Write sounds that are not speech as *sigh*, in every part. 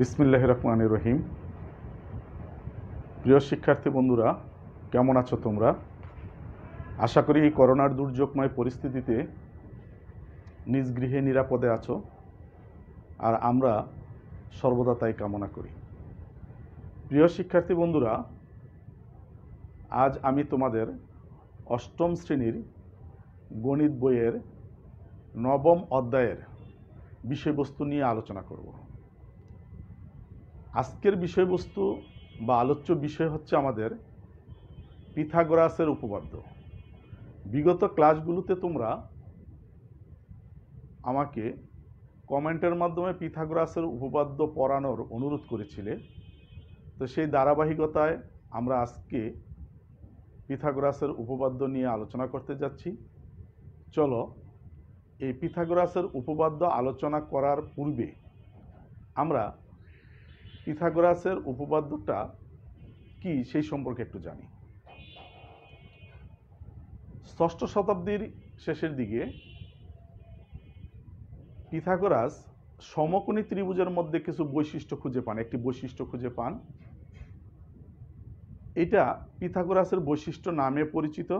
বিসমিল্লাহ রহমান রহিম প্রিয় শিক্ষার্থী বন্ধুরা কেমন আছো তোমরা আশা করি এই করোনার দুর্যোগময় পরিস্থিতিতে নিজ গৃহে নিরাপদে আছো আর আমরা সর্বদা তাই কামনা করি প্রিয় শিক্ষার্থী বন্ধুরা আজ আমি তোমাদের অষ্টম শ্রেণীর গণিত বইয়ের নবম অধ্যায়ের বিষয়বস্তু নিয়ে আলোচনা করবো আজকের বিষয়বস্তু বা আলোচ্য বিষয় হচ্ছে আমাদের পিথাগোরাসের উপপাদ্য বিগত ক্লাসগুলোতে তোমরা আমাকে কমেন্টের মাধ্যমে পিথাগোরাসের উপপাদ্য পড়ানোর অনুরোধ করেছিলে তো সেই ধারাবাহিকতায় আমরা আজকে পিথাগোরাসের উপপাদ্য নিয়ে আলোচনা করতে যাচ্ছি চলো এই পিথাগোরাসের উপপাদ্য আলোচনা করার পূর্বে আমরা পিথাগোরাসের উপপাদ্যটা কি সেই সম্পর্কে একটু জানি ষষ্ঠ শতাব্দীর শেষের দিকে পিথাগোরাস সমকোণী ত্রিভুজের মধ্যে কিছু বৈশিষ্ট্য খুঁজে পান একটি বৈশিষ্ট্য খুঁজে পান এটা পিথাগোরাসের বৈশিষ্ট্য নামে পরিচিত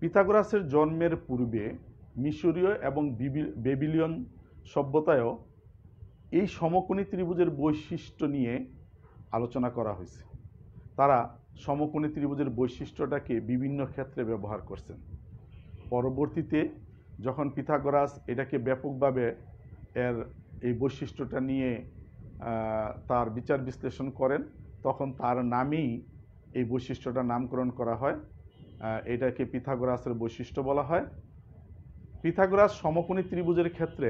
পিথাগোরাসের জন্মের পূর্বে মিশরীয় এবং বেবিলিয়ন সভ্যতায়ও এই সমকোণী ত্রিভুজের বৈশিষ্ট্য নিয়ে আলোচনা করা হয়েছে তারা সমকোণী ত্রিভুজের বৈশিষ্ট্যটাকে বিভিন্ন ক্ষেত্রে ব্যবহার করছেন পরবর্তীতে যখন পিথাগোরাস এটাকে ব্যাপকভাবে এর এই বৈশিষ্ট্যটা নিয়ে তার বিচার বিশ্লেষণ করেন তখন তার নামেই এই বৈশিষ্ট্যটা নামকরণ করা হয় এটাকে পিথাগোরাসের বৈশিষ্ট্য বলা হয় পিথাগোরাস সমকোণী ত্রিভুজের ক্ষেত্রে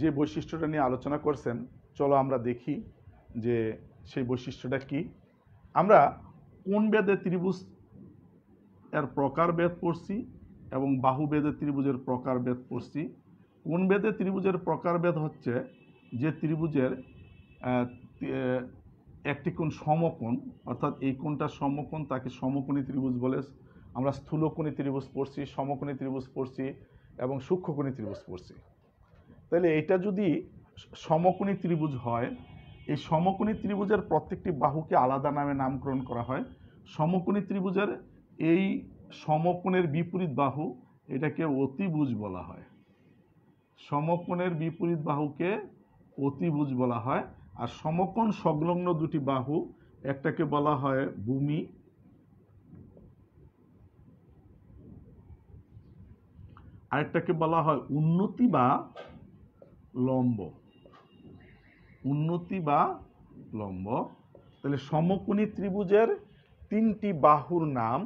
যে বৈশিষ্ট্যটা নিয়ে আলোচনা করছেন চলো আমরা দেখি যে সেই বৈশিষ্ট্যটা কি আমরা কোন বেদে ত্রিভুজ এর প্রকার বেদ পড়ছি এবং বাহু বেদে ত্রিভুজের প্রকার বেদ পড়ছি কোন বেদে ত্রিভুজের প্রকার বেদ হচ্ছে যে ত্রিভুজের একটি কোণ সমকোণ অর্থাৎ এই কোণটা সমকোণ তাকে সমকোণী ত্রিভুজ বলে আমরা স্থূলকোণী ত্রিভুজ পড়ছি সমকোণী ত্রিভুজ পড়ছি এবং সূক্ষ্মকোণী ত্রিভুজ পড়ছি তাহলে এটা যদি সমকোণী ত্রিভুজ হয় এই সমকোণী ত্রিভুজের প্রত্যেকটি বাহুকে আলাদা নামে নামকরণ করা হয় সমকোণী ত্রিভুজের এই সমকোণের বিপরীত বাহু এটাকে অতিভুজ বলা হয় সমকোণের বিপরীত বাহুকে অতিভুজ বলা হয় আর সমকোণ সংলগ্ন দুটি বাহু একটাকে বলা হয় ভূমি আরেকটাকে বলা হয় উন্নতি বা লম্ব উন্নতি বা লম্ব তাহলে সমকোণী ত্রিভুজের তিনটি বাহুর নাম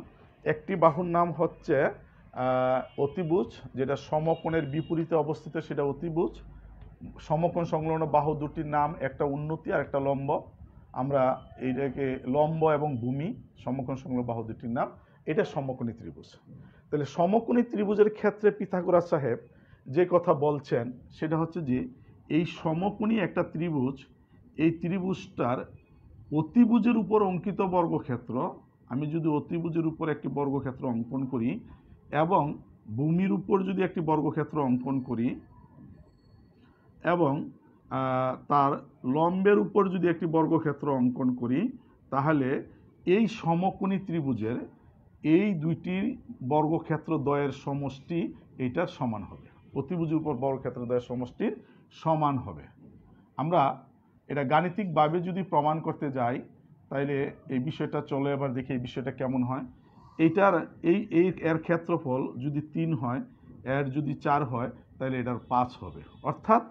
একটি বাহুর নাম হচ্ছে অতিভুজ যেটা সমকোণের বিপরীতে অবস্থিত সেটা অতিভুজ সমকোণ সংলগ্ন বাহু দুটির নাম একটা উন্নতি আর একটা লম্ব আমরা এইটাকে লম্ব এবং ভূমি সমকোণ সংলগ্ন বাহু দুটির নাম এটা সমকোণী ত্রিভুজ তাহলে সমকোণী ত্রিভুজের ক্ষেত্রে পিথাগোরাস সাহেব যে কথা বলছেন সেটা হচ্ছে যে এই সমকোণী একটা ত্রিভুজ এই ত্রিভুজটার অতিভুজের উপর অঙ্কিত বর্গক্ষেত্র আমি যদি অতিভুজের উপর একটি বর্গক্ষেত্র অঙ্কন করি এবং ভূমির উপর যদি একটি বর্গক্ষেত্র অঙ্কন করি এবং তার লম্বের উপর যদি একটি বর্গক্ষেত্র অঙ্কন করি তাহলে এই সমকোণী ত্রিভুজের এই দুইটি বর্গক্ষেত্র দ্বয়ের সমষ্টি এটার সমান হবে প্রতিভুজের উপর বর্গক্ষেত্রদ্বয় সমষ্টির সমান হবে আমরা এটা গাণিতিকভাবে যদি প্রমাণ করতে যাই তাইলে এই বিষয়টা চলে এবার দেখি এই বিষয়টা কেমন হয় এইটার এই এই এর ক্ষেত্রফল যদি তিন হয় এর যদি চার হয় তাহলে এটার পাঁচ হবে অর্থাৎ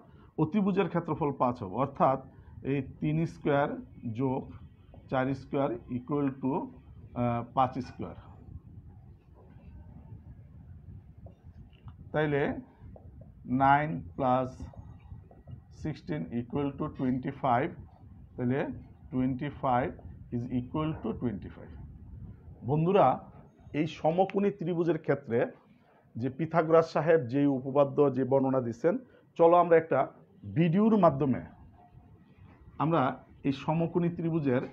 অতিভুজের ক্ষেত্রফল পাঁচ হবে অর্থাৎ এই তিন স্কোয়ার যোগ চার স্কোয়ার ইকুয়াল টু পাঁচ স্কোয়ার তাইলে nine plus sixteen equal to twenty five তাহলে twenty five is equal to twenty five বন্ধুরা এই সমকোণী ত্রিভুজের ক্ষেত্রে যে পিথাগোরাস সাহেব যে উপপাদ্য যে বর্ণনা দিচ্ছেন চলো আমরা একটা ভিডিওর মাধ্যমে আমরা এই সমকোণী ত্রিভুজের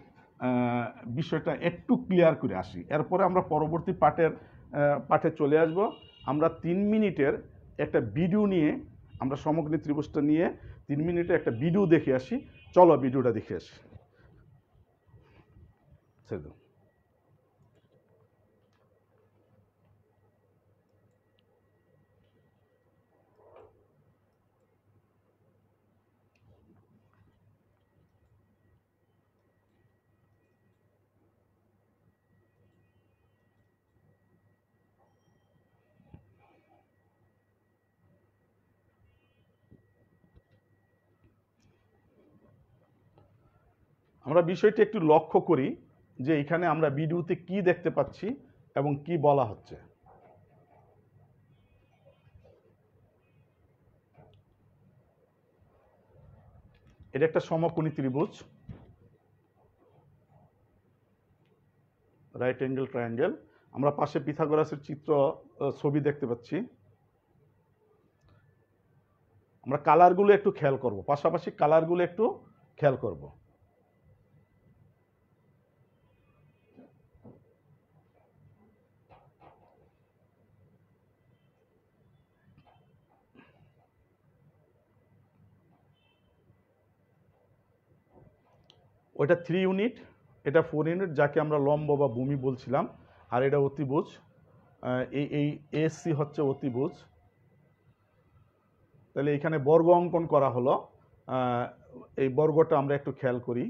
বিষয়টা একটু ক্লিয়ার করে আসি এরপরে আমরা পরবর্তী পাঠের পাঠে চলে আসব আমরা তিন মিনিটের একটা ভিডিও নিয়ে আমরা সমগ্রী ত্রিভুজটা নিয়ে তিন মিনিটে একটা ভিডিও দেখে আসি চলো ভিডিওটা দেখে আসি আমরা বিষয়টি একটু লক্ষ্য করি যে এখানে আমরা ভিডিওতে কি দেখতে পাচ্ছি এবং কি বলা হচ্ছে এটা একটা সমকোণী ত্রিভুজ রাইট অ্যাঙ্গেল ট্রায়াঙ্গেল আমরা পাশে পিথাগোরাসের চিত্র ছবি দেখতে পাচ্ছি আমরা কালারগুলো একটু খেয়াল করব পাশাপাশি কালারগুলো একটু খেয়াল করব ওইটা থ্রি ইউনিট এটা ফোর ইউনিট যাকে আমরা লম্ব বা ভূমি বলছিলাম আর এটা অতিভুজ এই এই এসসি হচ্ছে অতিভুজ তাহলে এখানে বর্গ অঙ্কন করা হলো এই বর্গটা আমরা একটু খেয়াল করি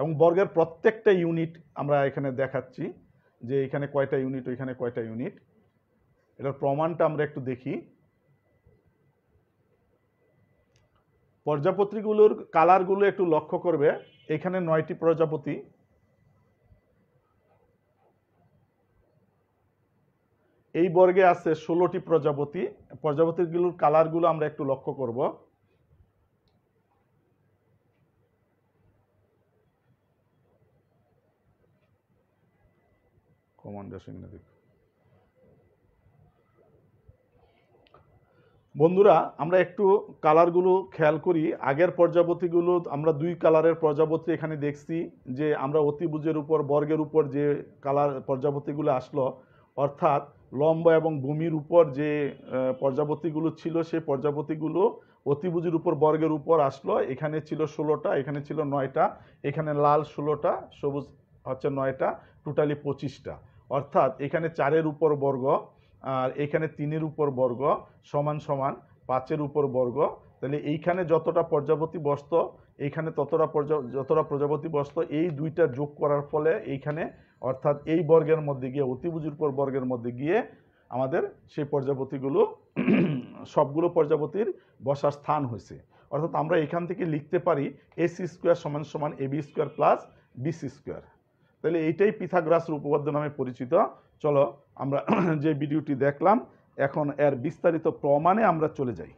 এবং বর্গের প্রত্যেকটা ইউনিট আমরা এখানে দেখাচ্ছি যে এখানে কয়টা ইউনিট ওইখানে কয়টা ইউনিট এটার প্রমাণটা আমরা একটু দেখি প্রজাপতিগুলোর কালারগুলো একটু লক্ষ্য করবে এখানে নয়টি প্রজাপতি এই বর্গে আছে ষোলোটি প্রজাপতি প্রজাপতিগুলোর কালারগুলো আমরা একটু লক্ষ্য করব কমান্ডার সৈন্য বন্ধুরা আমরা একটু কালারগুলো খেয়াল করি আগের প্রজাপতিগুলো আমরা দুই কালারের প্রজাপতি এখানে দেখছি যে আমরা অতিবুজের উপর বর্গের উপর যে কালার প্রজাপতিগুলো আসলো অর্থাৎ লম্বা এবং ভূমির উপর যে প্রজাপতিগুলো ছিল সেই প্রজাপতিগুলো অতিভুজের উপর বর্গের উপর আসলো এখানে ছিল ষোলোটা এখানে ছিল নয়টা এখানে লাল ষোলোটা সবুজ হচ্ছে নয়টা টোটালি পঁচিশটা অর্থাৎ এখানে চারের উপর বর্গ আর এখানে তিনের উপর বর্গ সমান সমান পাঁচের উপর বর্গ তাহলে এইখানে যতটা প্রজাপতি বসত এইখানে ততটা যতটা প্রজাপতি বসত এই দুইটা যোগ করার ফলে এইখানে অর্থাৎ এই বর্গের মধ্যে গিয়ে অতিভুজের উপর বর্গের মধ্যে গিয়ে আমাদের সেই প্রজাপতিগুলো *clears throat* সবগুলো প্রজাপতির বসার স্থান হয়েছে অর্থাৎ আমরা এখান থেকে লিখতে পারি এসি স্কোয়ার সমান সমান AB square plus BC square তাহলে এইটাই পিথাগ্রাসের উপপাদ্য নামে পরিচিত চলো আমরা *clears throat* যে ভিডিওটি দেখলাম এখন এর বিস্তারিত প্রমাণে আমরা চলে যাই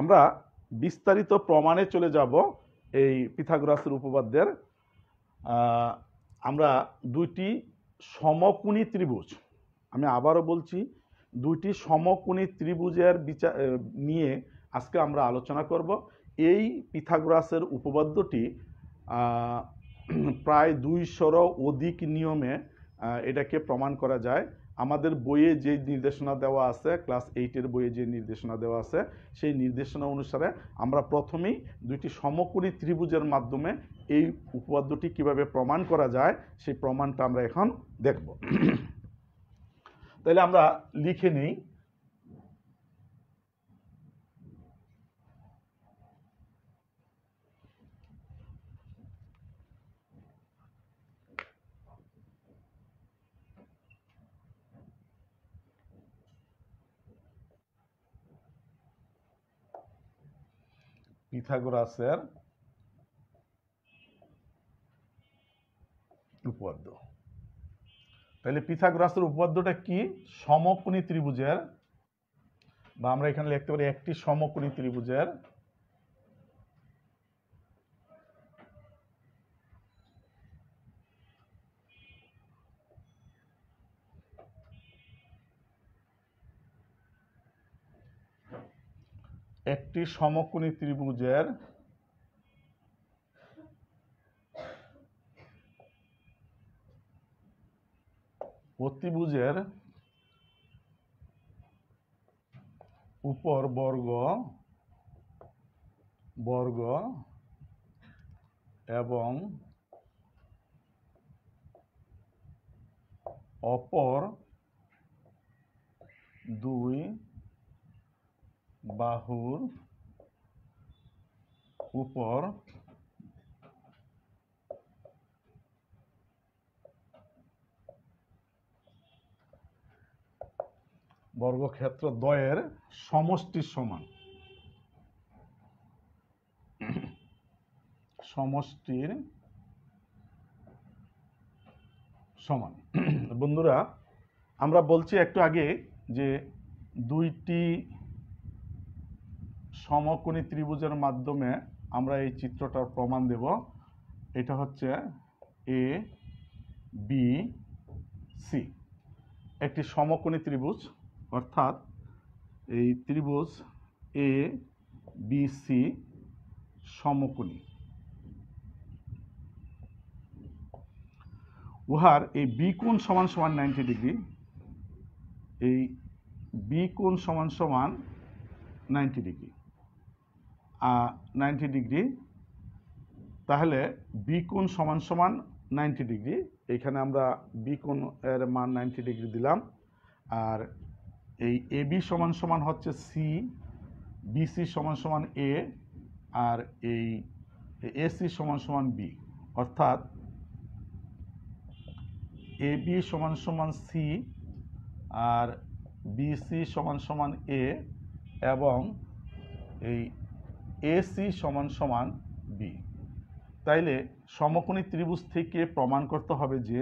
আমরা বিস্তারিত প্রমাণে চলে যাব এই পিথাগোরাসের উপপাদ্যের আমরা দুইটি সমকুণী ত্রিভুজ আমি আবারও বলছি দুইটি সমকুণী ত্রিভুজের বিচার নিয়ে আজকে আমরা আলোচনা করব এই পিথাগ্রাসের উপপাদ্যটি প্রায় দুইশোর অধিক নিয়মে এটাকে প্রমাণ করা যায় আমাদের বইয়ে যে নির্দেশনা দেওয়া আছে ক্লাস এইটের বইয়ে যে নির্দেশনা দেওয়া আছে সেই নির্দেশনা অনুসারে আমরা প্রথমেই দুইটি সমকোণী ত্রিভুজের মাধ্যমে এই উপপাদ্যটি কিভাবে প্রমাণ করা যায় সেই প্রমাণটা আমরা এখন দেখব তাহলে আমরা লিখে নিই পিথাগোরাসের উপপাদ্য তাহলে পিথাগোরাসের উপপাদ্যটা কি সমকোণী ত্রিভুজের বা আমরা এখানে লিখতে পারি একটি সমকোণী ত্রিভুজের একটি সমকোণী ত্রিভুজের প্রতিভুজের উপর বর্গ বর্গ এবং অপর দুই বাহুর উপর বর্গক্ষেত্র দয়ের সমষ্টির সমান সমষ্টির সমান বন্ধুরা আমরা বলছি একটু আগে যে দুইটি সমকোণী ত্রিভুজের মাধ্যমে আমরা এই চিত্রটার প্রমাণ দেব এটা হচ্ছে এ বি সি একটি সমকোণী ত্রিভুজ অর্থাৎ এই ত্রিভুজ এ বি সি সমকোণী উহার এই বি কোণ সমান সমান নাইনটি ডিগ্রি এই বি কোণ সমান সমান নাইনটি ডিগ্রি নাইনটি ডিগ্রি তাহলে বি সমান সমান নাইনটি ডিগ্রি এখানে আমরা বি এর মান নাইনটি ডিগ্রি দিলাম আর এই এ বি সমান সমান হচ্ছে সি বিসি সমান সমান এ আর এই এসি সমান সমান বি অর্থাৎ এ বি সমান সমান সি আর বিসি সমান সমান এ এবং এই এসি সমান সমান বি তাইলে সমকোণী ত্রিভুজ থেকে প্রমাণ করতে হবে যে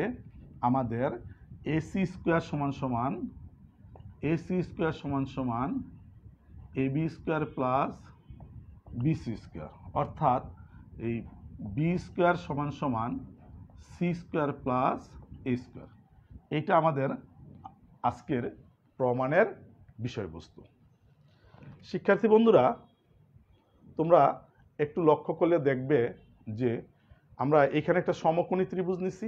আমাদের এসি স্কোয়ার সমান সমান এসি স্কোয়ার সমান সমান B square plus BC square অর্থাৎ এই বি স্কোয়ার সমান সমান C square plus A square এইটা আমাদের আজকের প্রমাণের বিষয়বস্তু শিক্ষার্থী বন্ধুরা তোমরা একটু লক্ষ্য করলে দেখবে যে আমরা এখানে একটা সমকোণী ত্রিভুজ নিছি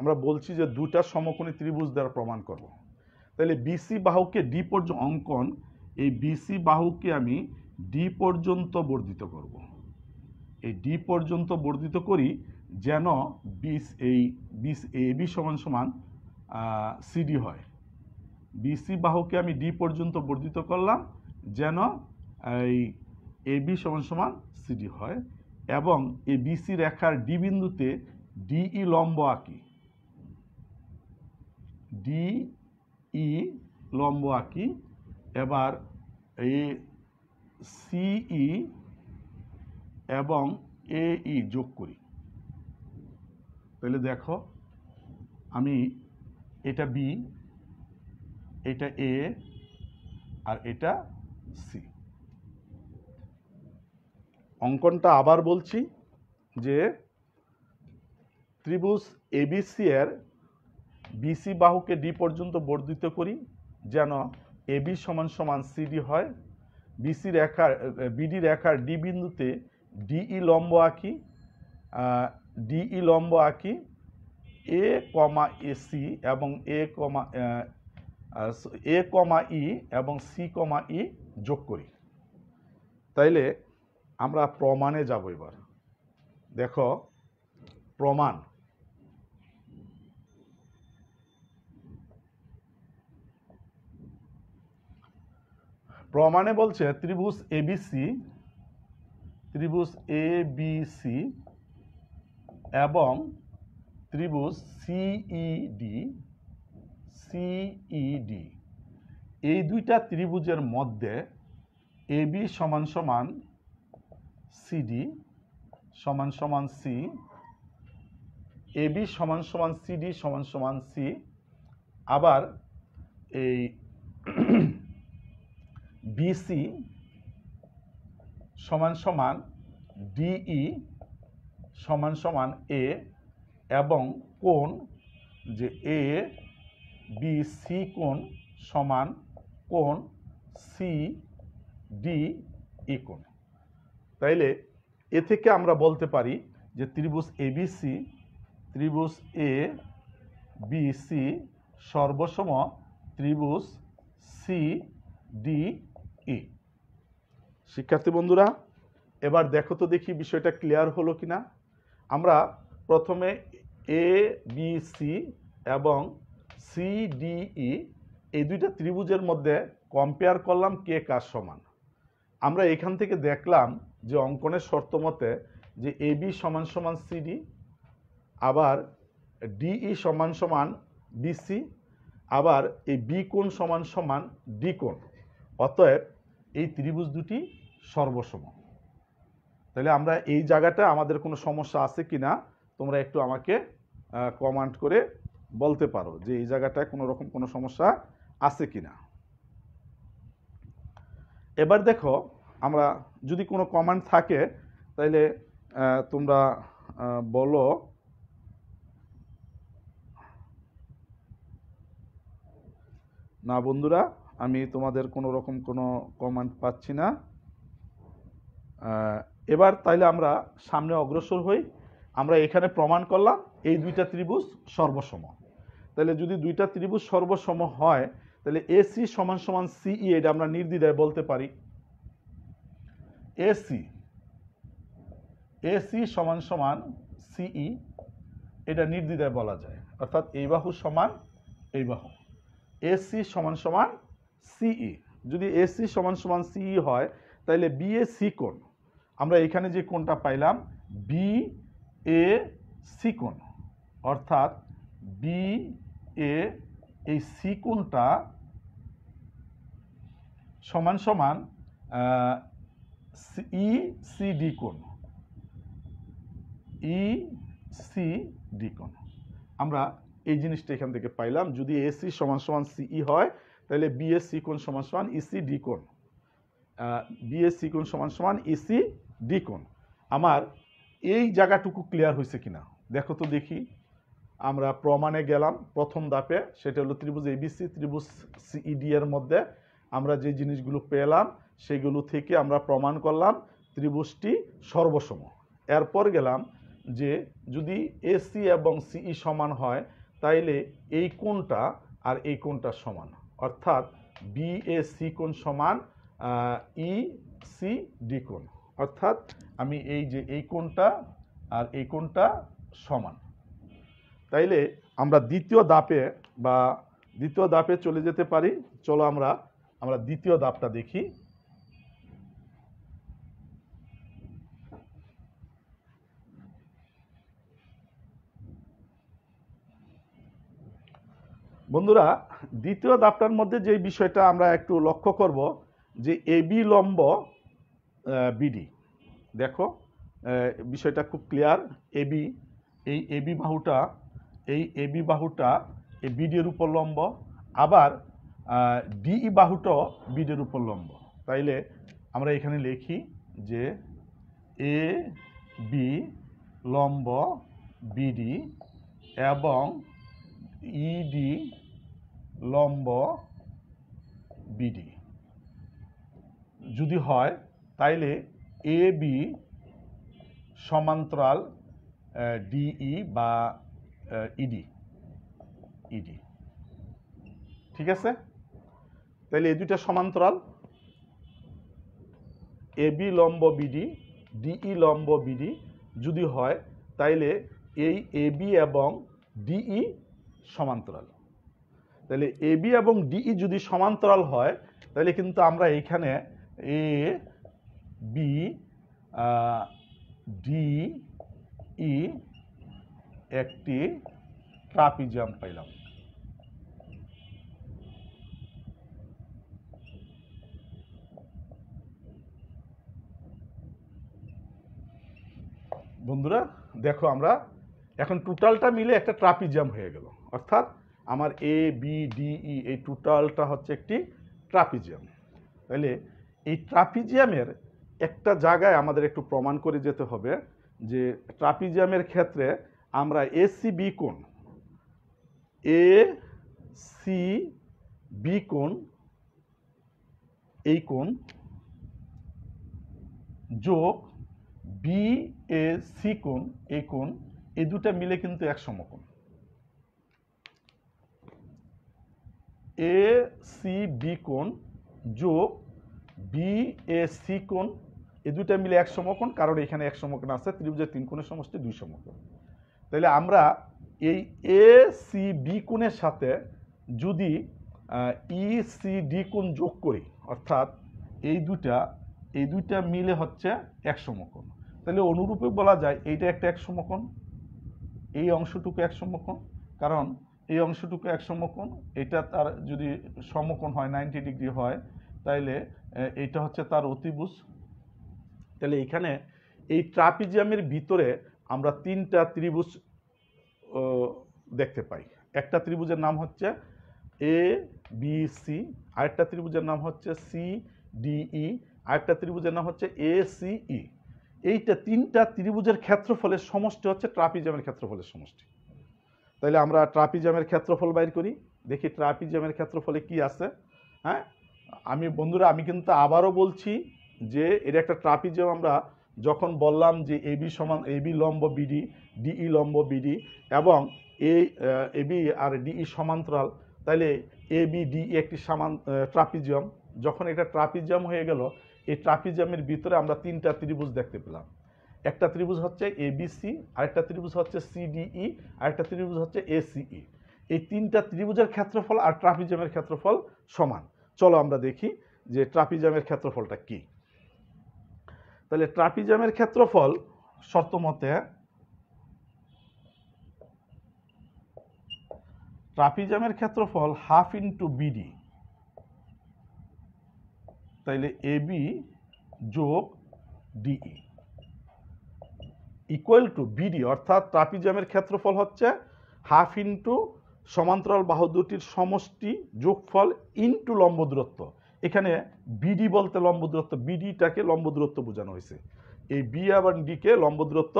আমরা বলছি যে দুটা সমকোণী ত্রিভুজ দ্বারা প্রমাণ করব। তাহলে বিসি বাহুকে ডি পর্যন্ত অঙ্কন এই বিসি বাহুকে আমি ডি পর্যন্ত বর্ধিত করব। এই ডি পর্যন্ত বর্ধিত করি যেন বিস এই বিস এ বি সমান সমান সিডি হয় বিসি বাহুকে আমি ডি পর্যন্ত বর্ধিত করলাম যেন এই এ বি সমান সমান সিডি হয় এবং এ বিসি রেখার ডি বিন্দুতে ডিই লম্ব আঁকি ডিই লম্ব আঁকি এবার এ সিই এবং এ ই যোগ করি তাহলে দেখো আমি এটা বি এটা এ আর এটা সি অঙ্কনটা আবার বলছি যে ত্রিভুজ এবিসি এর বিসি বাহুকে ডি পর্যন্ত বর্ধিত করি যেন এবি সমান সমান সিডি হয় বিসি রেখার বিডি রেখার ডি বিন্দুতে ডিই লম্ব আঁকি ডিই লম্ব আঁকি এ কমা এসি এবং এ কমা এ কমা ই এবং সি কমা ই যোগ করি তাইলে আমরা প্রমাণে যাব এবার দেখো প্রমাণ প্রমাণে বলছে ত্রিভুজ এবিসি ত্রিভুজ এ বি সি এবং ত্রিভুজ সিইডি সিইডি এই দুইটা ত্রিভুজের মধ্যে এবি সমান সমান সিডি সমান সমান সি এবি সমান সমান সিডি সমান সমান সি আবার এই বিসি *clears throat* সমান সমান ডিই e সমান সমান এ এবং কোন যে এ বি সি কোণ সমান কোন সি ডি ই কোণ e তাইলে এ থেকে আমরা বলতে পারি যে ত্রিভুজ এবিসি ত্রিভুজ এ বি সি সর্বসম ত্রিভুজ সি ডি ই শিক্ষার্থী বন্ধুরা এবার দেখো তো দেখি বিষয়টা ক্লিয়ার হলো কি না আমরা প্রথমে এ বি সি এবং সি ডি ই এই দুইটা ত্রিভুজের মধ্যে কম্পেয়ার করলাম কে কার সমান আমরা এখান থেকে দেখলাম যে অঙ্কনের শর্ত মতে যে এ বি সমান সমান সিডি আবার ডিই সমান সমান বিসি আবার এই বি কোণ সমান সমান ডি কোণ অতএব এই ত্রিভুজ দুটি সর্বসম তাহলে আমরা এই জায়গাটা আমাদের কোনো সমস্যা আছে কি না তোমরা একটু আমাকে কমান্ড করে বলতে পারো যে এই জায়গাটায় কোনো রকম কোনো সমস্যা আছে কি না এবার দেখো আমরা যদি কোনো কমান্ড থাকে তাইলে তোমরা বলো না বন্ধুরা আমি তোমাদের কোনো রকম কোনো কমান্ড পাচ্ছি না এবার তাইলে আমরা সামনে অগ্রসর হই আমরা এখানে প্রমাণ করলাম এই দুইটা ত্রিভুজ সর্বসম তাহলে যদি দুইটা ত্রিভুজ সর্বসম হয় তাহলে এসি সমান সমান সিই e, এটা আমরা নির্দ্বিধায় বলতে পারি এসি এসি সমান সমান সিই এটা নির্দ্বিধায় বলা যায় অর্থাৎ এই বাহু সমান এই বাহু এসি সমান সমান সিই যদি এসি সমান সমান সিই হয় তাহলে বি এ সি কোণ আমরা এখানে যে কোনটা পাইলাম বি এ সি কোণ অর্থাৎ বি এ এই সি কোণটা সমান সমান ই সি ডি কোন ই সি ডি কোন আমরা এই জিনিসটা এখান থেকে পাইলাম যদি এসি সমান সমান সিই হয় তাহলে বিএসসি কোন সমান সমান ইসি ডি কোণ বিএসসি কোন সমান সমান ইসি ডি কোন আমার এই জায়গাটুকু ক্লিয়ার হয়েছে কিনা দেখো তো দেখি আমরা প্রমাণে গেলাম প্রথম ধাপে সেটা হলো ত্রিভুজ এবিসি ত্রিভুজ সিইডি এর মধ্যে আমরা যে জিনিসগুলো পেলাম সেগুলো থেকে আমরা প্রমাণ করলাম ত্রিভুজটি সর্বসম এরপর গেলাম যে যদি এসি এবং সিই e সমান হয় তাইলে এই কোণটা আর এই কোণটা সমান অর্থাৎ বি এ সি কোণ সমান ই সি ডি কোণ অর্থাৎ আমি এই যে এই কোণটা আর এই কোণটা সমান তাইলে আমরা দ্বিতীয় দাপে বা দ্বিতীয় দাপে চলে যেতে পারি চলো আমরা আমরা দ্বিতীয় দাপটা দেখি বন্ধুরা দ্বিতীয় দাপটার মধ্যে যে বিষয়টা আমরা একটু লক্ষ্য করব যে এবি লম্ব বিডি দেখো বিষয়টা খুব ক্লিয়ার এবি এই এবি বাহুটা এই এবি বাহুটা এই বিডির উপর লম্ব আবার ডিই বাহুটাও বিডের উপর লম্ব তাইলে আমরা এখানে লিখি যে এ বি লম্ব বিডি এবং ইডি e লম্ব বিডি যদি হয় তাইলে এ বি সমান্তরাল ডিই বা ইডি ইডি e e ঠিক আছে তাহলে এ দুইটা সমান্তরাল এ বি লম্ব বিডি ডিই লম্ব বিডি যদি হয় তাইলে এই এবি এবং ডিই সমান্তরাল তাহলে এ বি এবং ডিই যদি সমান্তরাল হয় তাহলে কিন্তু আমরা এইখানে এ বি ডি ই একটি ট্রাপিজাম পাইলাম বন্ধুরা দেখো আমরা এখন টোটালটা মিলে একটা ট্রাপিজাম হয়ে গেল অর্থাৎ আমার এ বি ডি ই এই টোটালটা হচ্ছে একটি ট্রাপিজিয়াম তাহলে এই ট্রাপিজিয়ামের একটা জায়গায় আমাদের একটু প্রমাণ করে যেতে হবে যে ট্রাপিজিয়ামের ক্ষেত্রে আমরা এ সি বি কোন এ সি বি কোন এই কোন যোগ বি এ সি কোন এই কোন এই দুটা মিলে কিন্তু এক সমকোণ এ সি বি কোণ যোগ বি এ সি কোণ এ দুইটা মিলে এক সমকোণ কারণ এখানে এক সমকোণ আছে ত্রিভুজের তিন কোণের সমষ্টি দুই সমকোণ তাহলে আমরা এই এ সি বি কোণের সাথে যদি ই সি ডি কোণ যোগ করি অর্থাৎ এই দুটা এই দুইটা মিলে হচ্ছে এক সমকোণ তাহলে অনুরূপে বলা যায় এইটা একটা এক সমকোণ এই অংশটুকু এক সমকোণ কারণ এই অংশটুকু এক সমকোণ এটা তার যদি সমকোণ হয় নাইনটি ডিগ্রি হয় তাইলে এইটা হচ্ছে তার অতিভুজ তাহলে এখানে এই ট্রাপিজিয়ামের ভিতরে আমরা তিনটা ত্রিভুজ দেখতে পাই একটা ত্রিভুজের নাম হচ্ছে এ বি সি আরেকটা ত্রিভুজের নাম হচ্ছে সি ডিই e, আরেকটা ত্রিভুজের নাম হচ্ছে এ সিই e। এইটা তিনটা ত্রিভুজের ক্ষেত্রফলের সমষ্টি হচ্ছে ট্রাপিজিয়ামের ক্ষেত্রফলের সমষ্টি তাহলে আমরা ট্রাপিজামের ক্ষেত্রফল বাইর করি দেখি ট্রাপিজামের ক্ষেত্রফলে কি আছে হ্যাঁ আমি বন্ধুরা আমি কিন্তু আবারও বলছি যে এটা একটা ট্রাপিজাম আমরা যখন বললাম যে এবি সমান এবি লম্ব বিডি ডিই লম্ব বিডি এবং এ এবি আর ডিই সমান্তরাল তাহলে এ বি ডি একটি সামান ট্রাপিজিয়াম যখন এটা ট্রাপিজিয়াম হয়ে গেল এই ট্রাপিজিয়ামের ভিতরে আমরা তিনটা ত্রিভুজ দেখতে পেলাম একটা ত্রিভুজ হচ্ছে এবিসি আরেকটা ত্রিভুজ হচ্ছে সিডিই e, আরেকটা ত্রিভুজ হচ্ছে এসিই e। এই তিনটা ত্রিভুজের ক্ষেত্রফল আর ট্রাপিজমের ক্ষেত্রফল সমান চলো আমরা দেখি যে ট্রাপিজমের ক্ষেত্রফলটা কি তাহলে ট্রাপিজমের ক্ষেত্রফল মতে ট্রাপিজমের ক্ষেত্রফল হাফ ইন্টু বিডি তাইলে এবি যোগ ডিই ইকুয়াল টু বিডি অর্থাৎ ট্রাপিজিয়ামের ক্ষেত্রফল হচ্ছে হাফ ইন্টু সমান্তরাল বাহু দুটির সমষ্টি যোগফল ইন্টু লম্ব দূরত্ব এখানে বিডি বলতে লম্ব দূরত্ব বিডিটাকে লম্ব দূরত্ব বোঝানো হয়েছে এই বি আবার ডিকে লম্ব দূরত্ব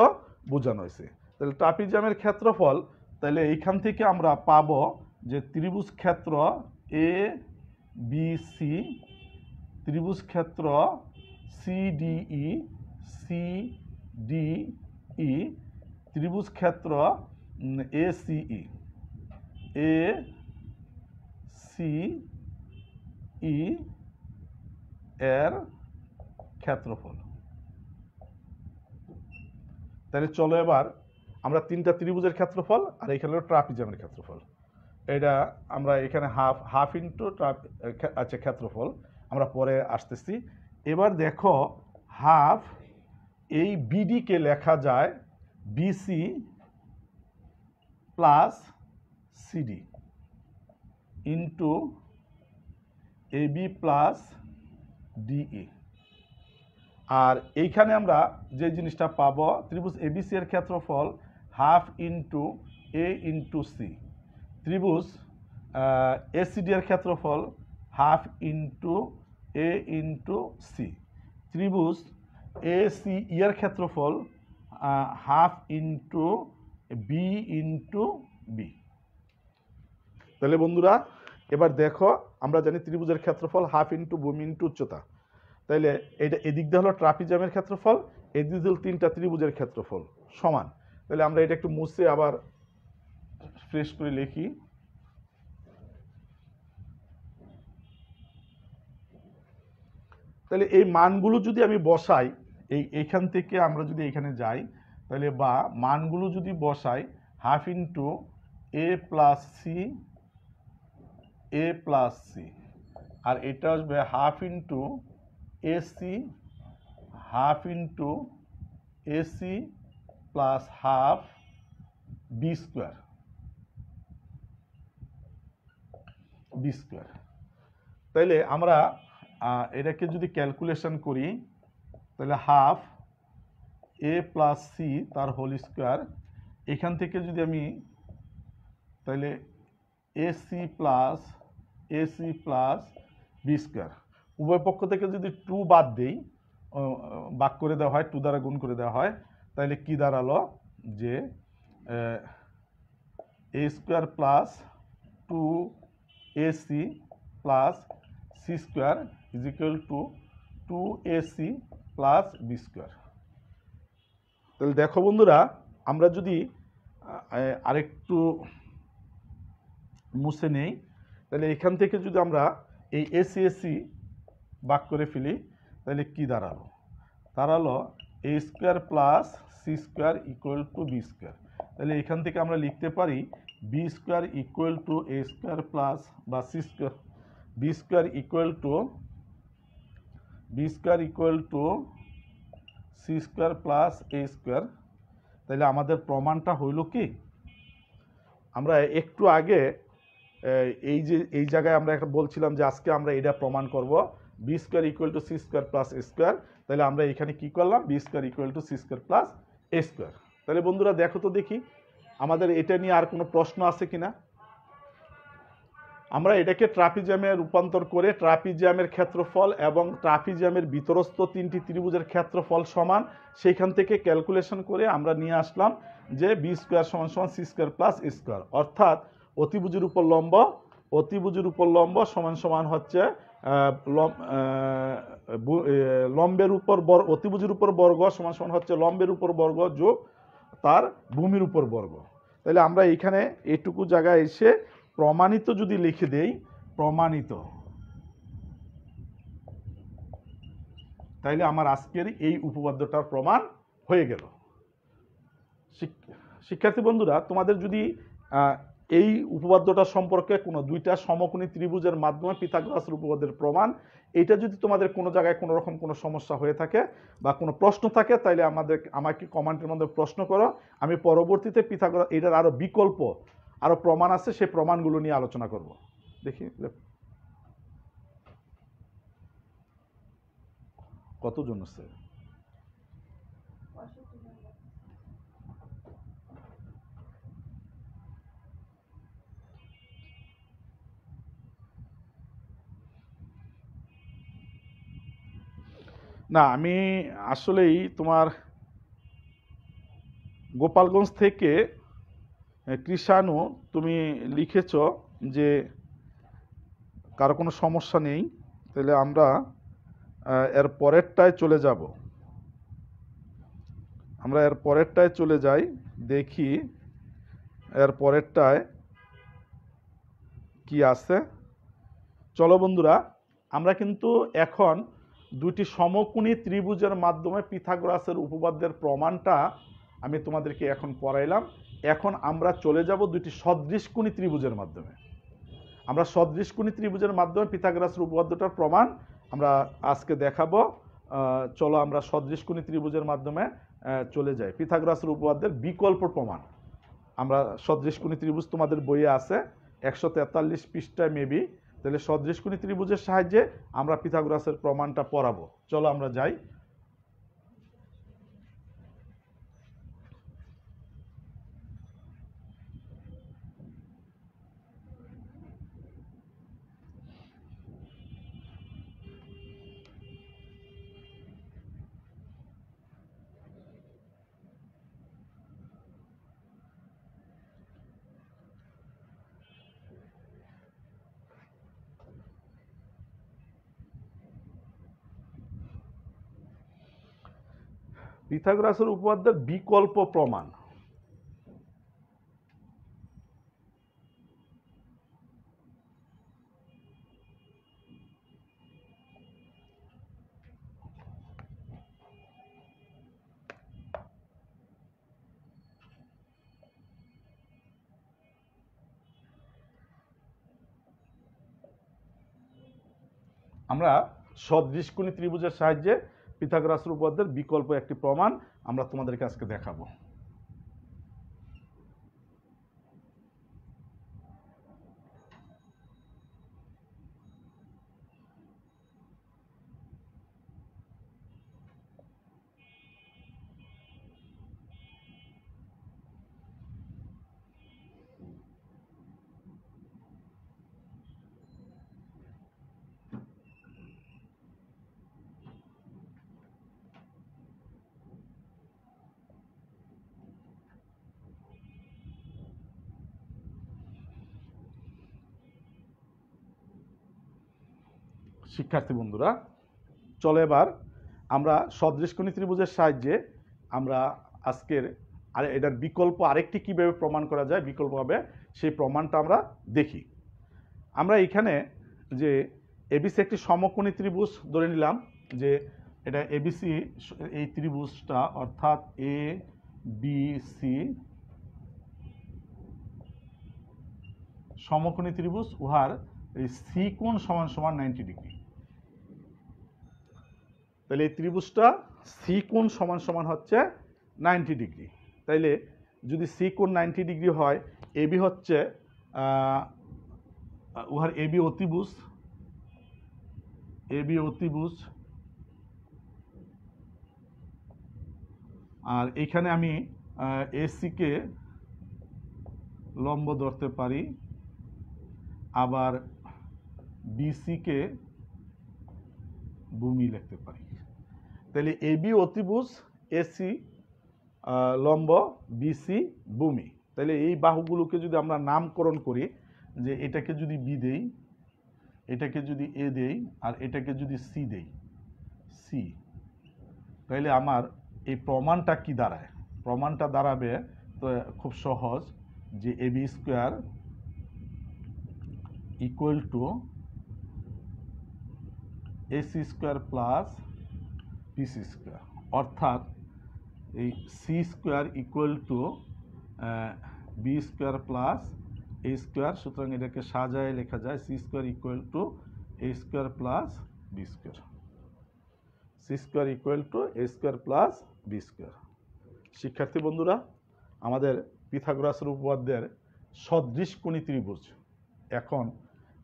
বোঝানো হয়েছে তাহলে ট্রাপিজিয়ামের ক্ষেত্রফল তাহলে এইখান থেকে আমরা পাব যে ত্রিভুজ ক্ষেত্র এ বি সি ত্রিভুজ ক্ষেত্র সিডিই ডি ই ত্রিভুজ ক্ষেত্র এ সিই এ সি ই এর ক্ষেত্রফল তাহলে চলো এবার আমরা তিনটা ত্রিভুজের ক্ষেত্রফল আর এখানে হলো ট্রাপিজামের ক্ষেত্রফল এটা আমরা এখানে হাফ হাফ ইন্টু ট্রাপ আচ্ছা ক্ষেত্রফল আমরা পরে আসতেছি এবার দেখো হাফ এই বিডিকে লেখা যায় BC plus CD into AB plus DE আর এইখানে আমরা যে জিনিসটা পাবো ত্রিভুজ এবিসি এর ক্ষেত্রফল half into A into C ত্রিভুজ এসিডি এর ক্ষেত্রফল half into A into C ত্রিভুজ এ সি ইয়ার ক্ষেত্রফল half into B into B তাহলে বন্ধুরা এবার দেখো আমরা জানি ত্রিভুজের ক্ষেত্রফল হাফ ইন্টু ভূমি ইন্টু উচ্চতা তাইলে এটা এদিক দিয়ে হলো ট্রাপিজামের ক্ষেত্রফল এদিক দিয়ে তিনটা ত্রিভুজের ক্ষেত্রফল সমান তাহলে আমরা এটা একটু মুছে আবার ফ্রেশ করে লিখি তাহলে এই মানগুলো যদি আমি বসাই এই এখান থেকে আমরা যদি এখানে যাই তাহলে বা মানগুলো যদি বসাই half into A plus C A plus C আর এটা আসবে half into AC half into AC plus half B square B square তাহলে আমরা এটাকে যদি ক্যালকুলেশন করি তাহলে হাফ এ প্লাস সি তার হোল স্কোয়ার এখান থেকে যদি আমি তাহলে A C plus A C plus B square উভয় পক্ষ থেকে যদি টু বাদ দেই বাক করে দেওয়া হয় টু দ্বারা গুণ করে দেওয়া হয় তাহলে কি দাঁড়ালো যে A square plus two A C plus C square is equal to two AC plus B square তাহলে দেখো বন্ধুরা আমরা যদি আরেকটু মুছে নেই তাহলে এখান থেকে যদি আমরা এই এসি এসি বাক করে ফেলি তাহলে কি দাঁড়ালো দাঁড়ালো A square plus C square equal to B square তাহলে এখান থেকে আমরা লিখতে পারি B square equal to A square plus বা C square B square equal to B square equal to C square plus A square তাহলে আমাদের প্রমাণটা হইল কি আমরা একটু আগে এই যে এই জায়গায় আমরা একটা বলছিলাম যে আজকে আমরা এটা প্রমাণ করব B square equal to C square plus A square তাহলে আমরা এখানে কি করলাম B square equal to C square plus A square তাহলে বন্ধুরা দেখো তো দেখি আমাদের এটা নিয়ে আর কোনো প্রশ্ন আছে কিনা আমরা এটাকে ট্রাপিজিয়ামে রূপান্তর করে ট্রাপিজিয়ামের ক্ষেত্রফল এবং ট্রাপিজিয়ামের বিতরস্থ তিনটি ত্রিভুজের ক্ষেত্রফল সমান সেইখান থেকে ক্যালকুলেশন করে আমরা নিয়ে আসলাম যে বি স্কোয়ার সমান সমান সি স্কোয়ার প্লাস স্কোয়ার অর্থাৎ অতিভুজের উপর লম্ব অতিভুজের উপর লম্ব সমান সমান হচ্ছে লম্বের উপর বর অতিভুজের উপর বর্গ সমান সমান হচ্ছে লম্বের উপর বর্গ যোগ তার ভূমির উপর বর্গ তাহলে আমরা এইখানে এটুকু জায়গায় এসে প্রমাণিত যদি লিখে দেই প্রমাণিত তাইলে আমার আজকের এই উপপাদ্যটার প্রমাণ হয়ে গেল শিক্ষার্থী বন্ধুরা তোমাদের যদি এই উপপাদ্যটা সম্পর্কে কোনো দুইটা সমকোণী ত্রিভুজের মাধ্যমে পিতাগ্রাস উপপাদ্যের প্রমাণ এটা যদি তোমাদের কোনো জায়গায় কোনো রকম কোনো সমস্যা হয়ে থাকে বা কোনো প্রশ্ন থাকে তাইলে আমাদের আমাকে কমেন্টের মধ্যে প্রশ্ন করো আমি পরবর্তীতে পিথাগোরাস এটার আরও বিকল্প আরো প্রমাণ আছে সেই প্রমাণগুলো নিয়ে আলোচনা করব দেখি কতজন আছে না আমি আসলেই তোমার গোপালগঞ্জ থেকে কৃষাণু তুমি লিখেছ যে কারো কোনো সমস্যা নেই তাহলে আমরা এর পরেরটায় চলে যাব আমরা এর পরেরটায় চলে যাই দেখি এর পরেরটায় কি আছে চলো বন্ধুরা আমরা কিন্তু এখন দুটি সমকুণী ত্রিভুজের মাধ্যমে পিথাগোরাসের উপপাদ্যের প্রমাণটা আমি তোমাদেরকে এখন পড়াইলাম এখন আমরা চলে যাব দুটি কুণী ত্রিভুজের মাধ্যমে আমরা কুণী ত্রিভুজের মাধ্যমে পিথাগ্রাস উপপাদ্যটার প্রমাণ আমরা আজকে দেখাবো চলো আমরা কুণী ত্রিভুজের মাধ্যমে চলে যাই পিথাগ্রাস উপপাদ্যের বিকল্প প্রমাণ আমরা কুণী ত্রিভুজ তোমাদের বইয়ে আছে একশো তেতাল্লিশ পৃষ্ঠায় মেবি তাহলে কুণী ত্রিভুজের সাহায্যে আমরা পিথাগ্রাসের প্রমাণটা পড়াবো চলো আমরা যাই পিথাগোরাসের উপপাদ্যের বিকল্প প্রমাণ আমরা সদৃশকুণী ত্রিভুজের সাহায্যে পিথাগোরাস উপপাদ্যের বিকল্প একটি প্রমাণ আমরা তোমাদেরকে আজকে দেখাবো শিক্ষার্থী বন্ধুরা চলো এবার আমরা সদৃশকণী ত্রিভুজের সাহায্যে আমরা আজকের আর এটার বিকল্প আরেকটি কীভাবে প্রমাণ করা যায় বিকল্পভাবে সেই প্রমাণটা আমরা দেখি আমরা এখানে যে এবিসি একটি সমকোণী ত্রিভুজ ধরে নিলাম যে এটা এবিসি এই ত্রিভুজটা অর্থাৎ এ বি সি সমকোণী ত্রিভুজ উহার এই সি কোণ সমান সমান নাইনটি ডিগ্রি তাহলে এই ত্রিভুজটা সি কোন সমান সমান হচ্ছে নাইনটি ডিগ্রি তাইলে যদি সি কোন নাইনটি ডিগ্রি হয় এবি হচ্ছে উহার এবি অতিভুজ এবি অতিভুজ আর এইখানে আমি এসিকে লম্ব ধরতে পারি আবার বিসিকে ভূমি লিখতে পারি তাহলে এবি অতিভুজ এসি লম্ব বিসি ভূমি তাহলে এই বাহুগুলোকে যদি আমরা নামকরণ করি যে এটাকে যদি বি দেই এটাকে যদি এ দেই আর এটাকে যদি সি দেই সি তাহলে আমার এই প্রমাণটা কি দাঁড়ায় প্রমাণটা দাঁড়াবে তো খুব সহজ যে A B square equal to AC square plus PC square অর্থাৎ এই C square equal to B square plus A square সুতরাং এটাকে সাজায় লেখা যায় C square equal to A square plus B square C square equal to A square plus B square শিক্ষার্থী বন্ধুরা আমাদের পিথাগোরাস উপপাদ্যের সদৃশ কণি ত্রিভুজ এখন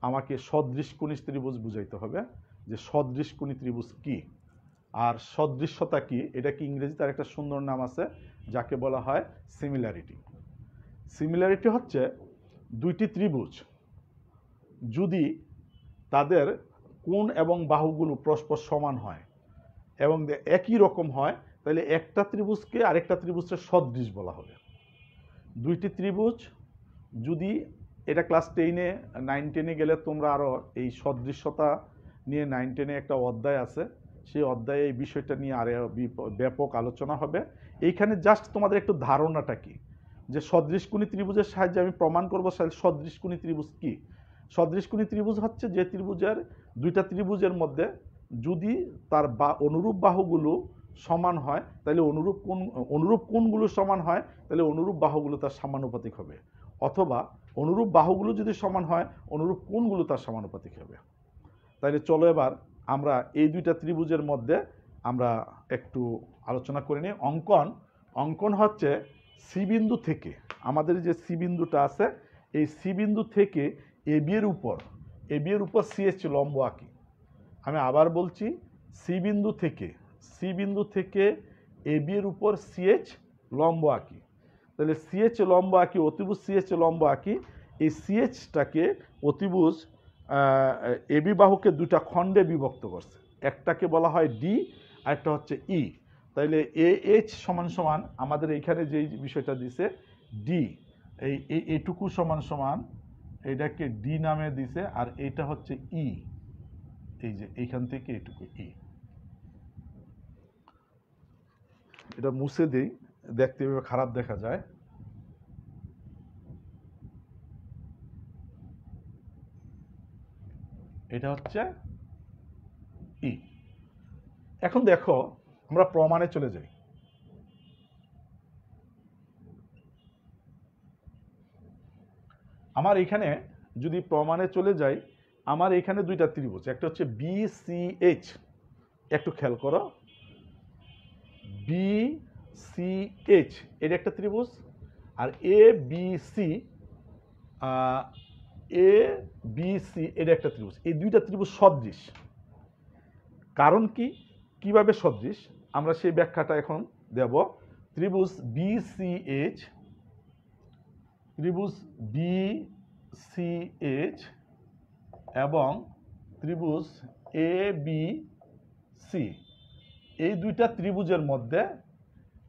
আমাকে সদৃশ কোণী ত্রিভুজ বুঝাইতে হবে যে সদৃশ কণি ত্রিভুজ কী আর সদৃশ্যতা কি এটা কি ইংরেজিতে তার একটা সুন্দর নাম আছে যাকে বলা হয় সিমিলারিটি সিমিলারিটি হচ্ছে দুইটি ত্রিভুজ যদি তাদের কোণ এবং বাহুগুলো পরস্পর সমান হয় এবং একই রকম হয় তাহলে একটা ত্রিভুজকে আরেকটা ত্রিভুজের সদৃশ বলা হবে দুইটি ত্রিভুজ যদি এটা ক্লাস টেনে নাইন টেনে গেলে তোমরা আরও এই সদৃশ্যতা নিয়ে নাইন টেনে একটা অধ্যায় আছে সেই অধ্যায়ে এই বিষয়টা নিয়ে আরে ব্যাপক আলোচনা হবে এইখানে জাস্ট তোমাদের একটু ধারণাটা কি যে কুণী ত্রিভুজের সাহায্যে আমি প্রমাণ করবো কুণী ত্রিভুজ কি কুণী ত্রিভুজ হচ্ছে যে ত্রিভুজের দুইটা ত্রিভুজের মধ্যে যদি তার বা অনুরূপ বাহুগুলো সমান হয় তাহলে অনুরূপ কোন অনুরূপ কোনগুলো সমান হয় তাহলে অনুরূপ বাহুগুলো তার সমানুপাতিক হবে অথবা অনুরূপ বাহুগুলো যদি সমান হয় অনুরূপ কোনগুলো তার সমানুপাতিক হবে তাহলে চলো এবার আমরা এই দুইটা ত্রিভুজের মধ্যে আমরা একটু আলোচনা করে নিই অঙ্কন অঙ্কন হচ্ছে সিবিন্দু থেকে আমাদের যে সিবিন্দুটা আছে এই সিবিন্দু থেকে এ বিয়ের উপর এ বিয়ের উপর সিএসটি লম্ব আঁকি আমি আবার বলছি সিবিন্দু থেকে সিবিন্দু থেকে এ বিয়ের উপর সিএচ লম্ব আঁকি তাহলে সিএচ লম্ব আঁকি অতিভুজ সিএচ লম্ব আঁকি এই সিএচটাকে অতিভুজ এবি বাহুকে দুটা খণ্ডে বিভক্ত করছে একটাকে বলা হয় ডি আরেকটা হচ্ছে ই তাইলে এ এইচ সমান সমান আমাদের এইখানে যেই বিষয়টা দিছে ডি এই এটুকু সমান সমান এটাকে ডি নামে দিছে আর এটা হচ্ছে ই এই যে এইখান থেকে এটুকু ই এটা মুছে দিই দেখতে খারাপ দেখা যায় এটা হচ্ছে ই e. এখন দেখো আমরা প্রমাণে চলে যাই আমার এখানে যদি প্রমাণে চলে যাই আমার এখানে দুইটা ত্রিভুজ একটা হচ্ছে বি সি এইচ একটু খেয়াল করো বি সি এইচ এটা একটা ত্রিভুজ আর A B C A B C এর একটা ত্রিভুজ এই দুইটা ত্রিভুজ সদৃশ কারণ কি কিভাবে সদৃশ আমরা সেই ব্যাখ্যাটা এখন দেব ত্রিভুজ বি সি এইচ ত্রিভুজ বি সি এইচ এবং ত্রিভুজ এ বি সি এই দুইটা ত্রিভুজের মধ্যে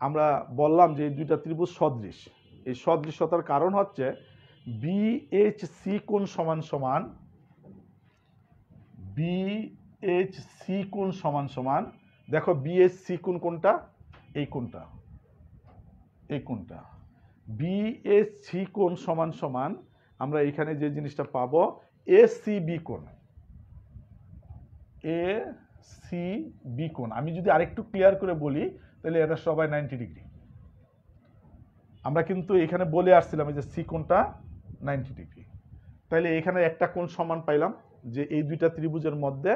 আমরা বললাম যে এই দুইটা ত্রিভুজ সদৃশ এই সদৃশতার কারণ হচ্ছে বিএইচসি কোন সমান সমান বিএইচসি কোন সমান সমান দেখো বিএইচসি কোন কোনটা এই কোনটা এই কোণটা বিএসসি কোন সমান সমান আমরা এখানে যে জিনিসটা পাবো এসিবি কোন এ সি বি কোণ আমি যদি আরেকটু ক্লিয়ার করে বলি তাহলে এটা সবাই নাইনটি ডিগ্রি আমরা কিন্তু এখানে বলে আসছিলাম যে সি কোনটা নাইনটি ডিগ্রি তাহলে এখানে একটা কোণ সমান পাইলাম যে এই দুইটা ত্রিভুজের মধ্যে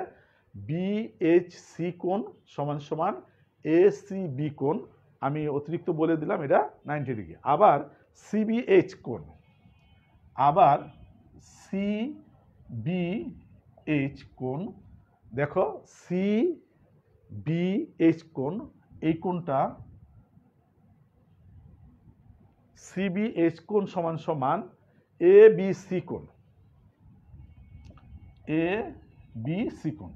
বিএইচসি কোণ সমান সমান এসিবি কোণ আমি অতিরিক্ত বলে দিলাম এটা নাইনটি ডিগ্রি আবার সিবিএইচ কোণ আবার সিবিএইচ কোণ দেখো সিবিএইচ কোণ এই কোণটা সিবিএইচ কোণ সমান সমান এ বি সি কোণ এ বি সি কোণ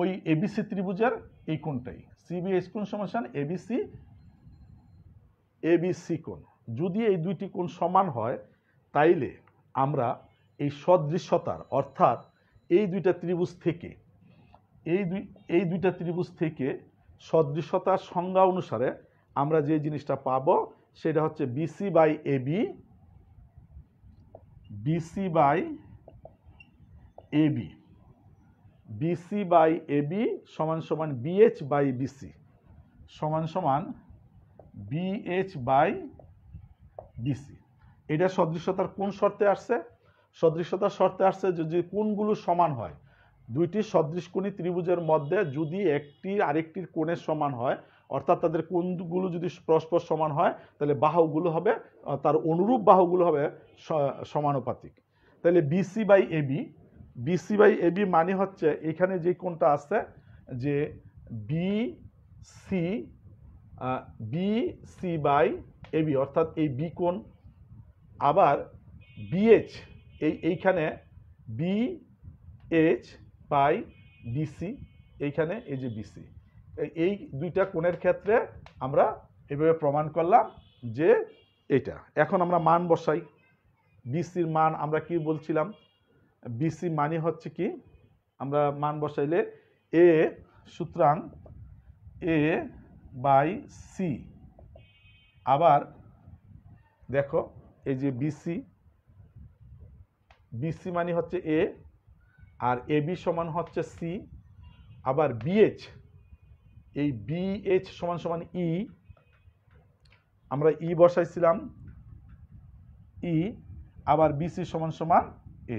ওই এবিসি ত্রিভুজের এই কোণটাই সিবিএস কোণ সমান এবিসি এবিসি কোণ যদি এই দুইটি কোণ সমান হয় তাইলে আমরা এই সদৃশ্যতার অর্থাৎ এই দুইটা ত্রিভুজ থেকে এই দুই এই দুইটা ত্রিভুজ থেকে সদৃশ্যতার সংজ্ঞা অনুসারে আমরা যে জিনিসটা পাবো সেটা হচ্ছে BC by AB BC by AB BC by AB সমান সমান বিএচ বাই বিসি সমান সমান বিএচ বাই বিসি এটা সদৃশ্যতার কোন শর্তে আসছে সদৃশ্যতার শর্তে আসছে যদি কোনগুলো সমান হয় দুইটি সদৃশ কোণী ত্রিভুজের মধ্যে যদি একটি আরেকটির কোণের সমান হয় অর্থাৎ তাদের কোনগুলো যদি পরস্পর সমান হয় তাহলে বাহুগুলো হবে তার অনুরূপ বাহুগুলো হবে সমানুপাতিক তাহলে BC by AB BC by AB মানে হচ্ছে এখানে যে কোনটা আছে যে B C B C by AB অর্থাৎ এই বি কোন আবার বিএইচ এই এইখানে বি এইচ বাই বিসি এইখানে এই যে বিসি এই দুইটা কোণের ক্ষেত্রে আমরা এভাবে প্রমাণ করলাম যে এটা এখন আমরা মান বসাই বিসির মান আমরা কি বলছিলাম বিসি মানে হচ্ছে কি আমরা মান বসাইলে এ সুতরাং এ বাই সি আবার দেখো এই যে বিসি বিসি মানে হচ্ছে এ আর এবি সমান হচ্ছে সি আবার বিএইচ এই বিএইচ সমান সমান ই e, আমরা ই e বসাইছিলাম ই e, আবার বিসি সমান সমান এ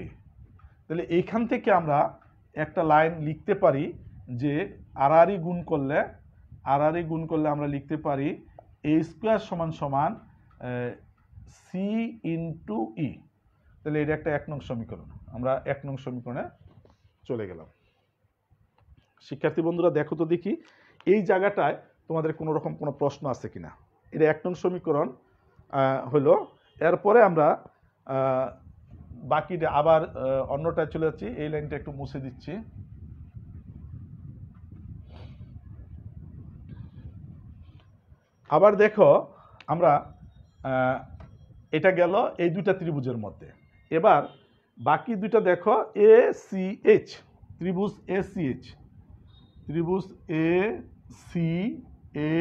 তাহলে এইখান থেকে আমরা একটা লাইন লিখতে পারি যে আরআরি গুণ করলে আরআরি গুণ করলে আমরা লিখতে পারি এ স্কোয়ার সমান সমান সি ইন্টু ই তাহলে এটা একটা এক নং সমীকরণ আমরা এক নং সমীকরণে চলে গেলাম শিক্ষার্থী বন্ধুরা দেখো তো দেখি এই জায়গাটায় তোমাদের কোনো রকম কোনো প্রশ্ন আছে কিনা এটা এক নং সমীকরণ হলো এরপরে আমরা বাকিটা আবার অন্যটায় চলে যাচ্ছি এই লাইনটা একটু মুছে দিচ্ছি আবার দেখো আমরা এটা গেল এই দুইটা ত্রিভুজের মধ্যে এবার বাকি দুইটা দেখো এ সি এইচ ত্রিভুজ এ সি এইচ ত্রিভুজ A C A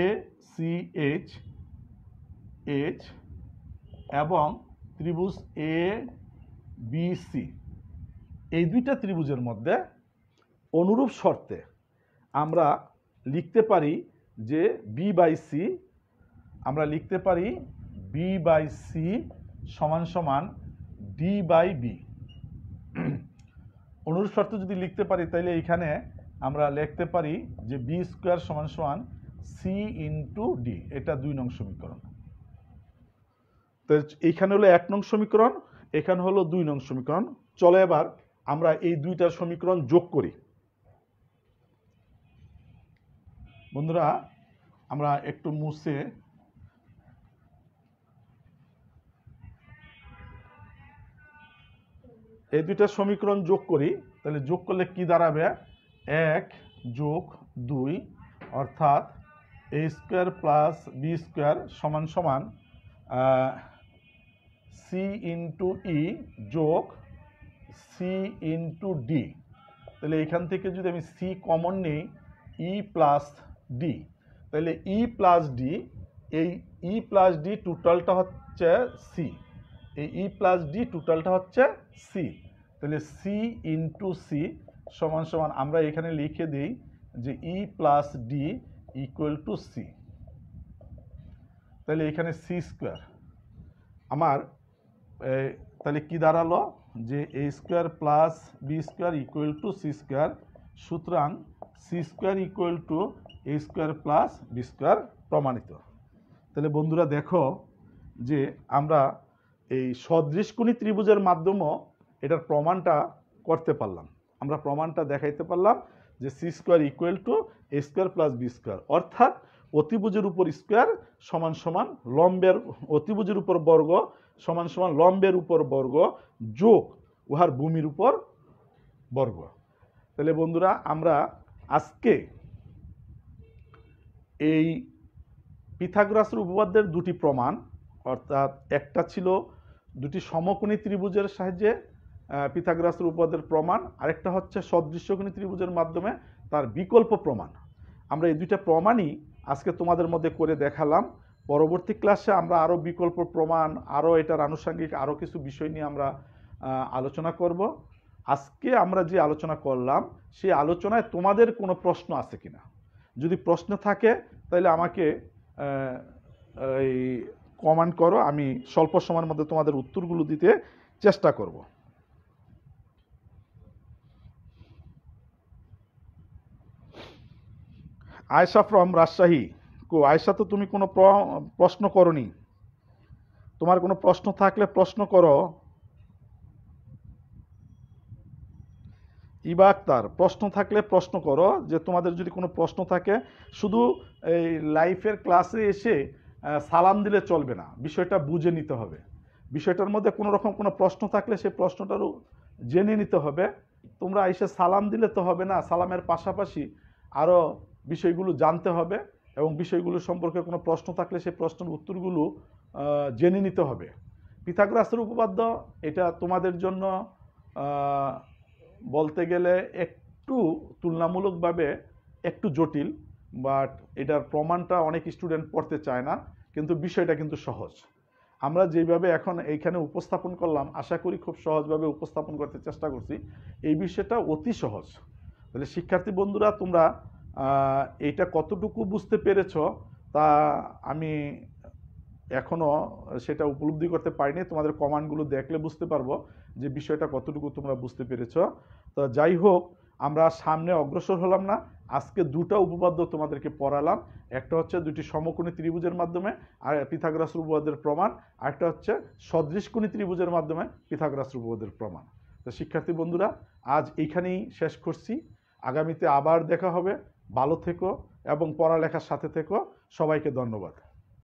C H H এবং ত্রিভুজ এ বি সি এই দুইটা ত্রিভুজের মধ্যে অনুরূপ শর্তে আমরা লিখতে পারি যে বি বাই সি আমরা লিখতে পারি বি বাই সি সমান সমান ডি বাই বি অনুরূপ শর্ত যদি লিখতে পারি তাহলে এখানে আমরা লিখতে পারি যে বি স্কোয়ার সমান সমান সি ইন্টু ডি এটা দুই নং সমীকরণ তো এখানে হলো এক নং সমীকরণ এখানে হলো দুই নং সমীকরণ চলে এবার আমরা এই দুইটা সমীকরণ যোগ করি বন্ধুরা আমরা একটু মুছে এই দুইটা সমীকরণ যোগ করি তাহলে যোগ করলে কি দাঁড়াবে এক যোগ দুই অর্থাৎ A square plus B square সমান সমান সি ইন্টু ই যোগ সি ইন্টু ডি তাহলে এখান থেকে যদি আমি সি কমন নেই ই প্লাস ডি তাহলে ই প্লাস ডি এই ই প্লাস ডি টোটালটা হচ্ছে সি এই ই প্লাস ডি টোটালটা হচ্ছে সি তাহলে সি ইন্টু সি সমান সমান আমরা এখানে লিখে দিই যে E plus D equal to C তাহলে এখানে সি স্কোয়ার আমার তাহলে কি দাঁড়ালো যে A square plus B square equal to C square সুতরাং C square equal to A square plus B square প্রমাণিত তাহলে বন্ধুরা দেখো যে আমরা এই সদৃশকুণী ত্রিভুজের মাধ্যমেও এটার প্রমাণটা করতে পারলাম আমরা প্রমাণটা দেখাইতে পারলাম যে C square equal to A square plus B square অর্থাৎ অতিভুজের উপর স্কোয়ার সমান সমান লম্বের অতিভুজের উপর বর্গ সমান সমান লম্বের উপর বর্গ যোগ উহার ভূমির উপর বর্গ তাহলে বন্ধুরা আমরা আজকে এই পিথাগ্রাসের উপপাদ্যের দুটি প্রমাণ অর্থাৎ একটা ছিল দুটি সমকোণী ত্রিভুজের সাহায্যে পিথাগ্রাসের উপদের প্রমাণ আরেকটা হচ্ছে সদৃশ্যগুণী ত্রিভুজের মাধ্যমে তার বিকল্প প্রমাণ আমরা এই দুইটা প্রমাণই আজকে তোমাদের মধ্যে করে দেখালাম পরবর্তী ক্লাসে আমরা আরও বিকল্প প্রমাণ আরও এটার আনুষঙ্গিক আরও কিছু বিষয় নিয়ে আমরা আলোচনা করব আজকে আমরা যে আলোচনা করলাম সেই আলোচনায় তোমাদের কোনো প্রশ্ন আছে কিনা যদি প্রশ্ন থাকে তাহলে আমাকে এই কমান্ড করো আমি স্বল্প সময়ের মধ্যে তোমাদের উত্তরগুলো দিতে চেষ্টা করব আয়সা ফ্রম রাজশাহী কো আয়সা তো তুমি কোনো প্রশ্ন করনি তোমার কোনো প্রশ্ন থাকলে প্রশ্ন করো ইবা আক্তার প্রশ্ন থাকলে প্রশ্ন করো যে তোমাদের যদি কোনো প্রশ্ন থাকে শুধু এই লাইফের ক্লাসে এসে সালাম দিলে চলবে না বিষয়টা বুঝে নিতে হবে বিষয়টার মধ্যে কোনো রকম কোনো প্রশ্ন থাকলে সেই প্রশ্নটারও জেনে নিতে হবে তোমরা এসে সালাম দিলে তো হবে না সালামের পাশাপাশি আরও বিষয়গুলো জানতে হবে এবং বিষয়গুলো সম্পর্কে কোনো প্রশ্ন থাকলে সেই প্রশ্নের উত্তরগুলো জেনে নিতে হবে পিথাগ্রাসের উপপাদ্য এটা তোমাদের জন্য বলতে গেলে একটু তুলনামূলকভাবে একটু জটিল বাট এটার প্রমাণটা অনেক স্টুডেন্ট পড়তে চায় না কিন্তু বিষয়টা কিন্তু সহজ আমরা যেভাবে এখন এইখানে উপস্থাপন করলাম আশা করি খুব সহজভাবে উপস্থাপন করতে চেষ্টা করছি এই বিষয়টা অতি সহজ তাহলে শিক্ষার্থী বন্ধুরা তোমরা এটা কতটুকু বুঝতে পেরেছ তা আমি এখনও সেটা উপলব্ধি করতে পারিনি তোমাদের কমান্ডগুলো দেখলে বুঝতে পারবো যে বিষয়টা কতটুকু তোমরা বুঝতে পেরেছ তো যাই হোক আমরা সামনে অগ্রসর হলাম না আজকে দুটা উপপাদ্য তোমাদেরকে পড়ালাম একটা হচ্ছে দুটি সমকোণী ত্রিভুজের মাধ্যমে আর পৃথাগ্রাস উপপাদ্যের প্রমাণ আরেকটা হচ্ছে সদৃশকোণী ত্রিভুজের মাধ্যমে পৃথাগ্রাস উপপাদ্যের প্রমাণ তো শিক্ষার্থী বন্ধুরা আজ এইখানেই শেষ করছি আগামীতে আবার দেখা হবে ভালো থেকো এবং পড়ালেখার সাথে থেকো সবাইকে ধন্যবাদ